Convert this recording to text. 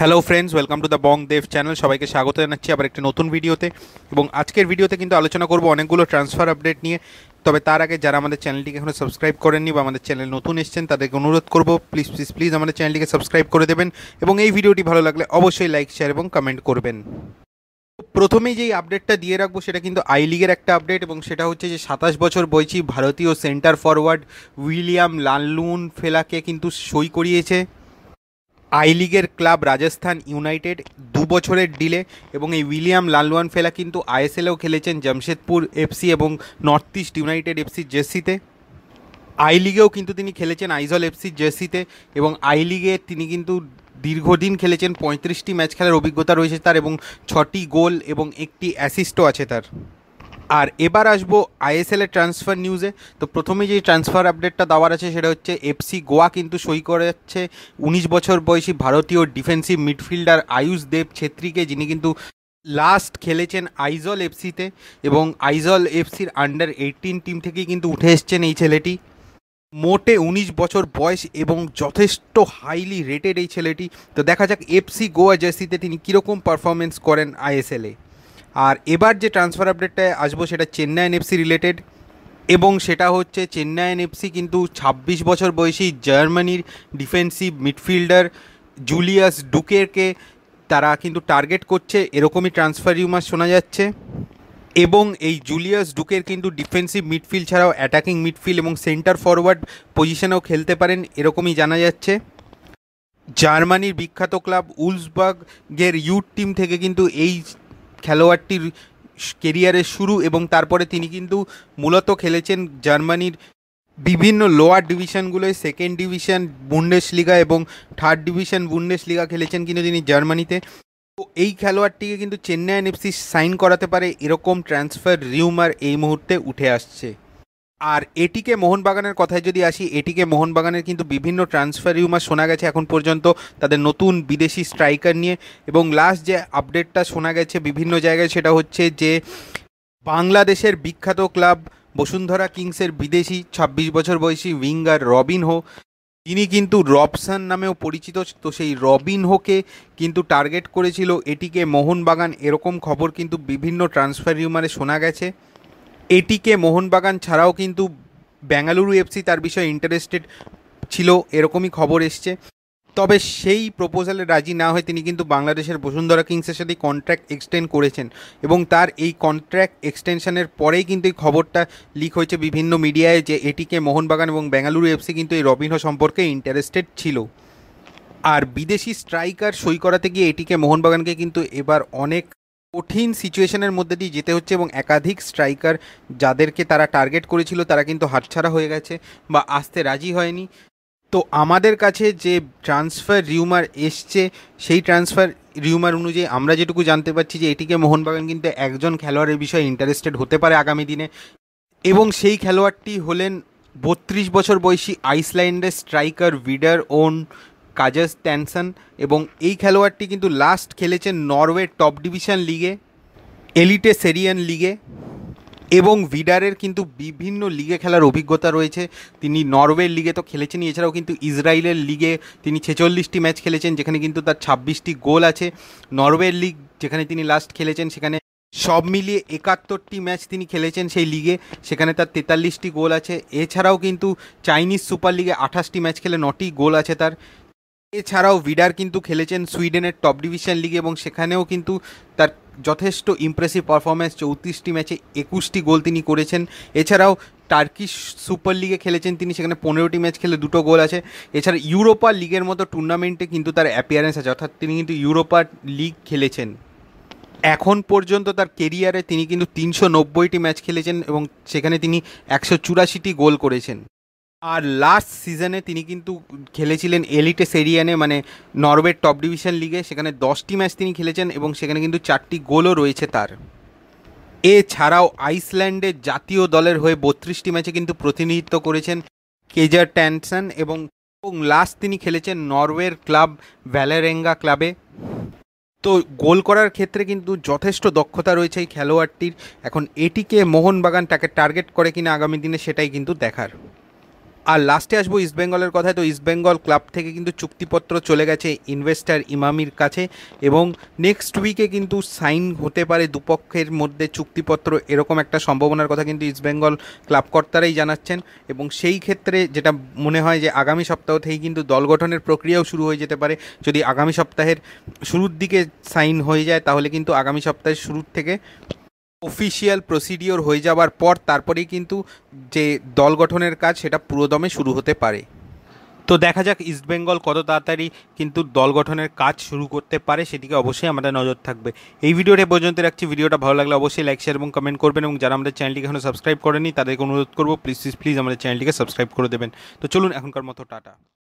hello friends welcome to the Bong Dev channel সবাইকে স্বাগত জানাচ্ছি আবার একটি নতুন ভিডিওতে এবং আজকের ভিডিওতে কিন্তু আলোচনা করব অনেকগুলো ট্রান্সফার আপডেট নিয়ে তবে তার আগে যারা আমাদের চ্যানেলটিকে এখনও সাবস্ক্রাইব করেননি বা আমাদের চ্যানেল নতুন এসছেন তাদেরকে অনুরোধ করব প্লিজ প্লিজ প্লিজ আমাদের চ্যানেলটিকে সাবস্ক্রাইব করে দেবেন এবং এই ভিডিওটি ভালো লাগলে অবশ্যই লাইক শেয়ার এবং কমেন্ট করবেন প্রথমেই যেই আপডেটটা দিয়ে রাখবো সেটা কিন্তু আই লিগের একটা আপডেট এবং সেটা হচ্ছে যে সাতাশ বছর বয়সী ভারতীয় সেন্টার ফরওয়ার্ড উইলিয়াম লাললুন ফেলাকে কিন্তু সই করিয়েছে আই লিগের ক্লাব রাজস্থান ইউনাইটেড দু বছরের ডিলে এবং এই উইলিয়াম লালওয়ান ফেলা কিন্তু আইএসএলেও খেলেছেন জামশেদপুর এফসি এবং নর্থ ইস্ট ইউনাইটেড এফসি জেসিতে আই লিগেও কিন্তু তিনি খেলেছেন আইজল এফসি জেসিতে এবং আই লিগে তিনি কিন্তু দীর্ঘদিন খেলেছেন পঁয়ত্রিশটি ম্যাচ খেলার অভিজ্ঞতা রয়েছে তার এবং ছটি গোল এবং একটি অ্যাসিস্টও আছে তার আর এবার আসবো আইএসএল এর ট্রান্সফার নিউজে তো প্রথমে যে ট্রান্সফার আপডেটটা দেওয়ার আছে সেটা হচ্ছে এফসি গোয়া কিন্তু সই করে যাচ্ছে উনিশ বছর বয়সী ভারতীয় ডিফেন্সিভ মিডফিল্ডার আয়ুষ দেব ছেত্রীকে যিনি কিন্তু লাস্ট খেলেছেন আইজল এফসিতে এবং আইজল এফসির আন্ডার এইটিন টিম থেকেই কিন্তু উঠে এসছেন এই ছেলেটি মোটে উনিশ বছর বয়স এবং যথেষ্ট হাইলি রেটেড এই ছেলেটি তো দেখা যাক এফসি গোয়া জার্সিতে তিনি কীরকম পারফরমেন্স করেন আইএসএলে আর এবার যে ট্রান্সফার আপডেটটায় আসবো সেটা চেন্নাই এনএফসি রিলেটেড এবং সেটা হচ্ছে চেন্নাই এনএফসি কিন্তু ২৬ বছর বয়সী জার্মানির ডিফেন্সিভ মিডফিল্ডার জুলিয়াস ডুকেরকে তারা কিন্তু টার্গেট করছে এরকমই ট্রান্সফার ইউমার শোনা যাচ্ছে এবং এই জুলিয়াস ডুকের কিন্তু ডিফেন্সিভ মিডফিল্ড ছাড়াও অ্যাটাকিং মিডফিল্ড এবং সেন্টার ফরওয়ার্ড পজিশনেও খেলতে পারেন এরকমই জানা যাচ্ছে জার্মানির বিখ্যাত ক্লাব উলসবার্গের ইউথ টিম থেকে কিন্তু এই খেলোয়াড়টির কেরিয়ারের শুরু এবং তারপরে তিনি কিন্তু মূলত খেলেছেন জার্মানির বিভিন্ন লোয়ার ডিভিশনগুলোয় সেকেন্ড ডিভিশন বুন্ডেস লিগা এবং থার্ড ডিভিশন লিগা খেলেছেন কিন্তু তিনি জার্মানিতে তো এই খেলোয়াড়টিকে কিন্তু চেন্নাই এনএফসি সাইন করাতে পারে এরকম ট্রান্সফার রিউমার এই মুহূর্তে উঠে আসছে আর এটিকে মোহনবাগানের কথায় যদি আসি এটিকে মোহনবাগানের কিন্তু বিভিন্ন ট্রান্সফার রিউমার শোনা গেছে এখন পর্যন্ত তাদের নতুন বিদেশি স্ট্রাইকার নিয়ে এবং লাস্ট যে আপডেটটা শোনা গেছে বিভিন্ন জায়গায় সেটা হচ্ছে যে বাংলাদেশের বিখ্যাত ক্লাব বসুন্ধরা কিংসের বিদেশি ২৬ বছর বয়সী উইঙ্গার রবিন হো তিনি কিন্তু রবসান নামেও পরিচিত তো সেই রবিন হোকে কিন্তু টার্গেট করেছিল এটিকে মোহনবাগান এরকম খবর কিন্তু বিভিন্ন ট্রান্সফার রিউমারে শোনা গেছে এটিকে মোহনবাগান ছাড়াও কিন্তু বেঙ্গালুরু এফসি তার বিষয়ে ইন্টারেস্টেড ছিল এরকমই খবর এসছে তবে সেই প্রপোজালে রাজি না হয়ে তিনি কিন্তু বাংলাদেশের বসুন্ধরা কিংসের সাথে কন্ট্রাক্ট এক্সটেন্ড করেছেন এবং তার এই কন্ট্রাক্ট এক্সটেনশনের পরেই কিন্তু এই খবরটা লিক হয়েছে বিভিন্ন মিডিয়ায় যে এটিকে মোহনবাগান এবং বেঙ্গালুরু এফসি কিন্তু এই রবিনহ সম্পর্কে ইন্টারেস্টেড ছিল আর বিদেশি স্ট্রাইকার সই করাতে গিয়ে এটিকে মোহনবাগানকে কিন্তু এবার অনেক কঠিন সিচুয়েশনের মধ্যে দিয়ে যেতে হচ্ছে এবং একাধিক স্ট্রাইকার যাদেরকে তারা টার্গেট করেছিল তারা কিন্তু হাতছাড়া হয়ে গেছে বা আসতে রাজি হয়নি তো আমাদের কাছে যে ট্রান্সফার রিউমার এসছে সেই ট্রান্সফার রিউমার অনুযায়ী আমরা যেটুকু জানতে পারছি যে এটিকে মোহনবাগান কিন্তু একজন খেলোয়াড়ের বিষয়ে ইন্টারেস্টেড হতে পারে আগামী দিনে এবং সেই খেলোয়াড়টি হলেন বত্রিশ বছর বয়সী আইসল্যান্ডের striker Vidar Orn Kjartansson এবং এই খেলোয়াড়টি কিন্তু লাস্ট খেলেছেন নরওয়ের টপ ডিভিশন লিগে এলিটে সেরিয়ান লিগে এবং ভিডারের কিন্তু বিভিন্ন লিগে খেলার অভিজ্ঞতা রয়েছে তিনি নরওয়ের লিগে তো খেলেছেন এছাড়াও কিন্তু ইসরায়েলের লিগে তিনি ছেচল্লিশটি ম্যাচ খেলেছেন যেখানে কিন্তু তার ছাব্বিশটি গোল আছে নরওয়ের লিগ যেখানে তিনি লাস্ট খেলেছেন সেখানে সব মিলিয়ে একাত্তরটি ম্যাচ তিনি খেলেছেন সেই লিগে সেখানে তার তেতাল্লিশটি গোল আছে এছাড়াও কিন্তু চাইনিজ সুপার লিগে আঠাশটি ম্যাচ খেলে নটি গোল আছে তার এছাড়াও ভিডার কিন্তু খেলেছেন সুইডেনের টপ ডিভিশন লিগে এবং সেখানেও কিন্তু তার যথেষ্ট ইমপ্রেসিভ পারফরমেন্স চৌত্রিশটি ম্যাচে একুশটি গোল তিনি করেছেন এছাড়াও টার্কিশ সুপার লিগে খেলেছেন তিনি সেখানে পনেরোটি ম্যাচ খেলে দুটো গোল আছে এছাড়া ইউরোপা লিগের মতো টুর্নামেন্টে কিন্তু তার অ্যাপিয়ারেন্স আছে অর্থাৎ তিনি কিন্তু ইউরোপা লিগ খেলেছেন এখন পর্যন্ত তার কেরিয়ারে তিনি কিন্তু তিনশো নব্বইটি ম্যাচ খেলেছেন এবং সেখানে তিনি একশো চুরাশিটি গোল করেছেন আর লাস্ট সিজনে তিনি কিন্তু খেলেছিলেন এলিটে সেরিয়ানে মানে নরওয়ের টপ ডিভিশন লিগে সেখানে দশটি ম্যাচ তিনি খেলেছেন এবং সেখানে কিন্তু চারটি গোলও রয়েছে তার এছাড়াও আইসল্যান্ডের জাতীয় দলের হয়ে বত্রিশটি ম্যাচে কিন্তু প্রতিনিধিত্ব করেছেন কেজার ট্যানসন এবং এবং লাস্ট তিনি খেলেছেন নরওয়ের ক্লাব ভ্যালেরেঙ্গা ক্লাবে তো গোল করার ক্ষেত্রে কিন্তু যথেষ্ট দক্ষতা রয়েছে এই খেলোয়াড়টির এখন এটিকে মোহনবাগান তাকে টার্গেট করে কিনা আগামী দিনে সেটাই কিন্তু দেখার আর লাস্টে আসবো ইস্টবেঙ্গলের কথায় তো ইস্টবেঙ্গল ক্লাব থেকে কিন্তু চুক্তিপত্র চলে গেছে ইনভেস্টার ইমামির কাছে এবং নেক্সট উইকে কিন্তু সাইন হতে পারে দুপক্ষের মধ্যে চুক্তিপত্র এরকম একটা সম্ভাবনার কথা কিন্তু ইস্টবেঙ্গল ক্লাবকর্তারাই জানাচ্ছেন এবং সেই ক্ষেত্রে যেটা মনে হয় যে আগামী সপ্তাহ থেকেই কিন্তু দল গঠনের প্রক্রিয়াও শুরু হয়ে যেতে পারে যদি আগামী সপ্তাহের শুরুর দিকে সাইন হয়ে যায় তাহলে কিন্তু আগামী সপ্তাহের শুরুর থেকে অফিসিয়াল প্রসিডিওর হয়ে যাওয়ার পর তারপরেই কিন্তু যে দল গঠনের কাজ সেটা পুরোদমে শুরু হতে পারে তো দেখা যাক ইস্টবেঙ্গল কত তাড়াতাড়ি কিন্তু দল গঠনের কাজ শুরু করতে পারে সেদিকে অবশ্যই আমাদের নজর থাকবে এই ভিডিওটি পর্যন্ত রাখছি ভিডিওটা ভালো লাগলে অবশ্যই লাইক শেয়ার এবং কমেন্ট করবেন এবং যারা আমাদের চ্যানেলটি এখনও সাবস্ক্রাইব করেনি তাদেরকে অনুরোধ করবো প্লিজ প্লিজ প্লিজ আমাদের চ্যানেলটিকে সাবস্ক্রাইব করে দেবেন তো চলুন এখনকার মতো টাটা